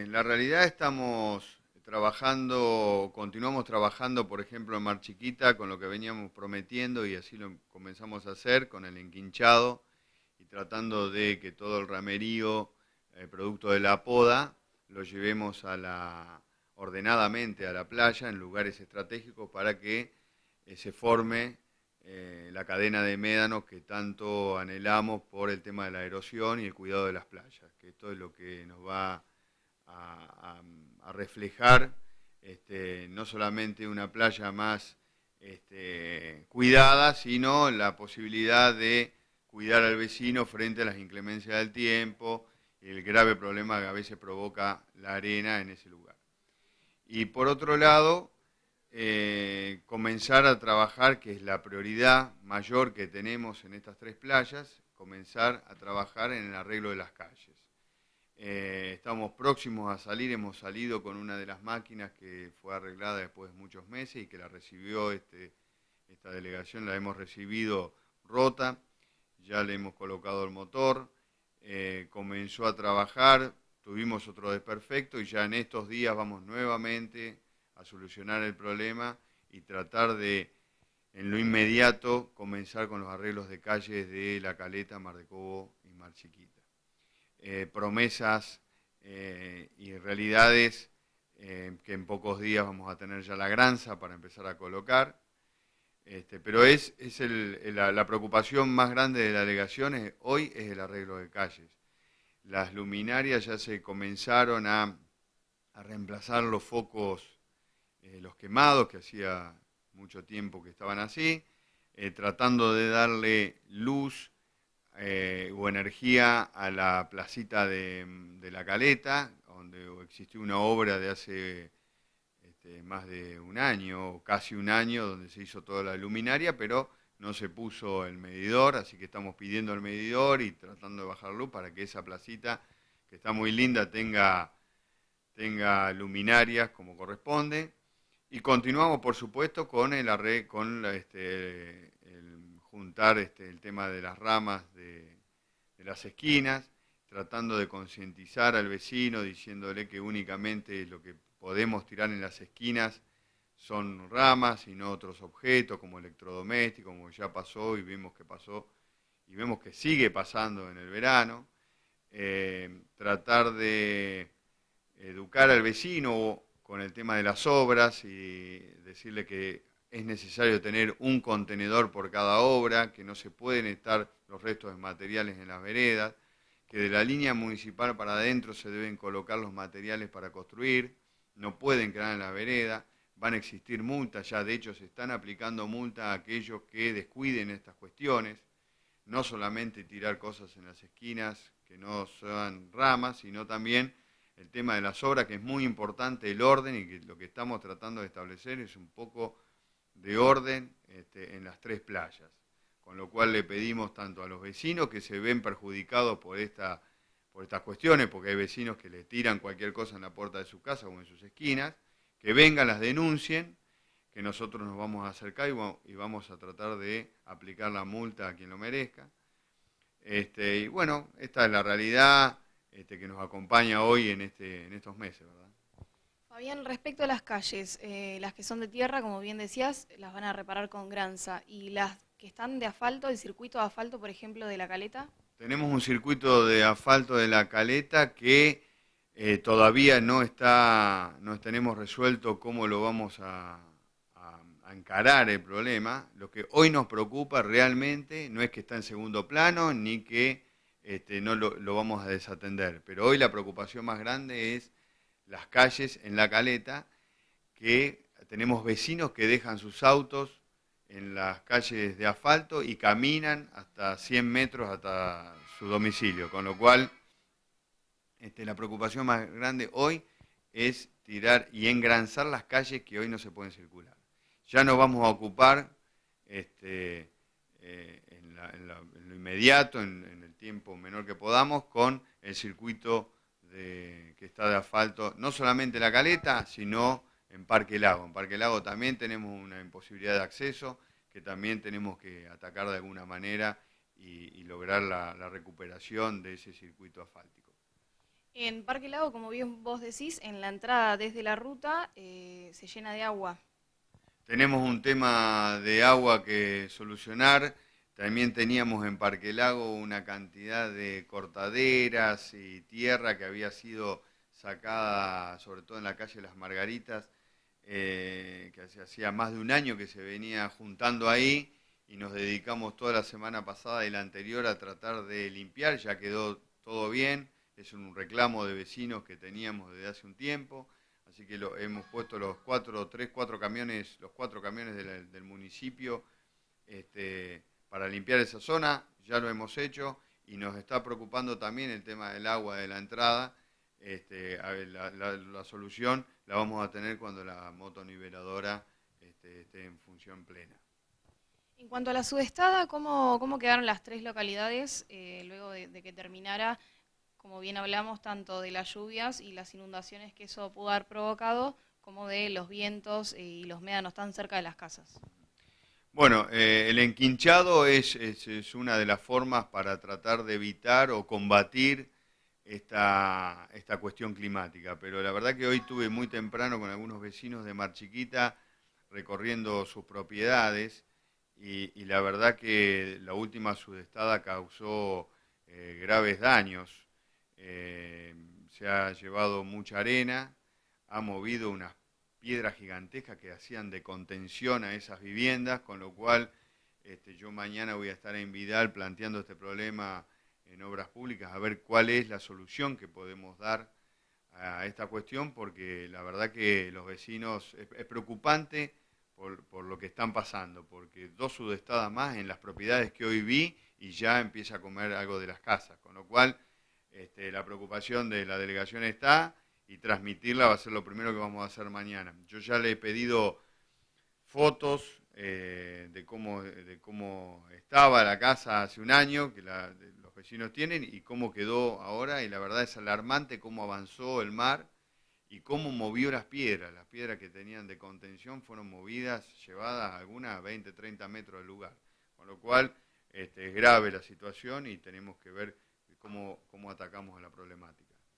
En la realidad estamos trabajando, continuamos trabajando, por ejemplo, en Mar Chiquita con lo que veníamos prometiendo y así lo comenzamos a hacer con el enquinchado y tratando de que todo el ramerío, el eh, producto de la poda, lo llevemos a la, ordenadamente a la playa en lugares estratégicos para que eh, se forme eh, la cadena de médanos que tanto anhelamos por el tema de la erosión y el cuidado de las playas, que esto es lo que nos va a a, reflejar este, no solamente una playa más este, cuidada, sino la posibilidad de cuidar al vecino frente a las inclemencias del tiempo, el grave problema que a veces provoca la arena en ese lugar. Y por otro lado, eh, comenzar a trabajar, que es la prioridad mayor que tenemos en estas tres playas, comenzar a trabajar en el arreglo de las calles. Eh, estamos próximos a salir, hemos salido con una de las máquinas que fue arreglada después de muchos meses y que la recibió este, esta delegación, la hemos recibido rota, ya le hemos colocado el motor, eh, comenzó a trabajar, tuvimos otro desperfecto y ya en estos días vamos nuevamente a solucionar el problema y tratar de, en lo inmediato, comenzar con los arreglos de calles de La Caleta, Mar de Cobo y Mar Chiquita. Eh, promesas eh, y realidades eh, que en pocos días vamos a tener ya la granza para empezar a colocar. Este, pero es, la, preocupación más grande de la delegación hoy es el arreglo de calles. Las luminarias ya se comenzaron a, a reemplazar los focos, los quemados, que hacía mucho tiempo que estaban así, tratando de darle luz eh, o energía a la placita de, La Caleta, donde existió una obra de hace este, más de un año, o casi un año, donde se hizo toda la luminaria, pero no se puso el medidor, así que estamos pidiendo el medidor y tratando de bajar luz para que esa placita, que está muy linda, tenga, tenga luminarias como corresponde. Y continuamos, por supuesto, con el arre, con la, este, juntar este, el tema de las ramas de, las esquinas, tratando de concientizar al vecino, diciéndole que únicamente lo que podemos tirar en las esquinas son ramas y no otros objetos como electrodomésticos, como ya pasó y vimos que pasó y vemos que sigue pasando en el verano. Eh, tratar de educar al vecino con el tema de las obras y decirle que es necesario tener un contenedor por cada obra, que no se pueden estar los restos de materiales en las veredas, que de la línea municipal para adentro se deben colocar los materiales para construir, no pueden quedar en la vereda, van a existir multas, ya de hecho se están aplicando multas a aquellos que descuiden estas cuestiones, no solamente tirar cosas en las esquinas que no sean ramas, sino también el tema de las obras, que es muy importante el orden y que lo que estamos tratando de establecer es un poco de orden este, en las tres playas. Con lo cual le pedimos tanto a los vecinos que se ven perjudicados por, esta, por estas cuestiones, porque hay vecinos que le tiran cualquier cosa en la puerta de su casa o en sus esquinas, que vengan, las denuncien, que nosotros nos vamos a acercar y vamos a tratar de aplicar la multa a quien lo merezca. Este, y bueno, esta es la realidad este, que nos acompaña hoy en, este, en estos meses, ¿verdad? Bien, respecto a las calles, eh, las que son de tierra, como bien decías, las van a reparar con granza. ¿Y las que están de asfalto, el circuito de asfalto, por ejemplo, de la caleta? Tenemos un circuito de asfalto de la caleta que eh, todavía no está, no tenemos resuelto cómo lo vamos a, encarar el problema. Lo que hoy nos preocupa realmente no es que está en segundo plano ni que este, no lo vamos a desatender, pero hoy la preocupación más grande es las calles en la caleta, que tenemos vecinos que dejan sus autos en las calles de asfalto y caminan hasta 100 metros hasta su domicilio, con lo cual este, la preocupación más grande hoy es tirar y engranzar las calles que hoy no se pueden circular. Ya nos vamos a ocupar este, eh, en, lo inmediato, en, el tiempo menor que podamos, con el circuito que está de asfalto, no solamente la caleta, sino en Parque Lago. En Parque Lago también tenemos una imposibilidad de acceso que también tenemos que atacar de alguna manera y, lograr la, recuperación de ese circuito asfáltico. En Parque Lago, como bien vos decís, en la entrada desde la ruta eh, se llena de agua. Tenemos un tema de agua que solucionar. También teníamos en Parque Lago una cantidad de cortaderas y tierra que había sido sacada, sobre todo en la calle Las Margaritas, eh, que hacía más de un año que se venía juntando ahí y nos dedicamos toda la semana pasada y la anterior a tratar de limpiar, ya quedó todo bien, es un reclamo de vecinos que teníamos desde hace un tiempo, así que lo, hemos puesto los cuatro, tres, cuatro camiones, los cuatro camiones del municipio, este, para limpiar esa zona, ya lo hemos hecho y nos está preocupando también el tema del agua de la entrada. Este, a ver, la, solución la vamos a tener cuando la motoniveladora este, esté en función plena. En cuanto a la subestada, ¿cómo, quedaron las tres localidades eh, luego de, de, que terminara, como bien hablamos, tanto de las lluvias y las inundaciones que eso pudo haber provocado, como de los vientos eh, y los médanos tan cerca de las casas? Bueno, eh, el enquinchado es, es, una de las formas para tratar de evitar o combatir esta, esta cuestión climática, pero la verdad que hoy tuve muy temprano con algunos vecinos de Mar Chiquita recorriendo sus propiedades y, la verdad que la última sudestada causó eh, graves daños. Eh, se ha llevado mucha arena, ha movido unas piedras gigantesca que hacían de contención a esas viviendas, con lo cual este, yo mañana voy a estar en Vidal planteando este problema en obras públicas, a ver cuál es la solución que podemos dar a esta cuestión, porque la verdad que los vecinos es, preocupante por, lo que están pasando, porque dos sudestadas más en las propiedades que hoy vi y ya empieza a comer algo de las casas, con lo cual este, la preocupación de la delegación está y transmitirla va a ser lo primero que vamos a hacer mañana. Yo ya le he pedido fotos eh, de, cómo, cómo estaba la casa hace un año, que los vecinos tienen, y cómo quedó ahora, y la verdad es alarmante cómo avanzó el mar y cómo movió las piedras. Las piedras que tenían de contención fueron movidas, llevadas algunas 20, 30 metros del lugar. Con lo cual este, es grave la situación y tenemos que ver cómo, cómo atacamos a la problemática.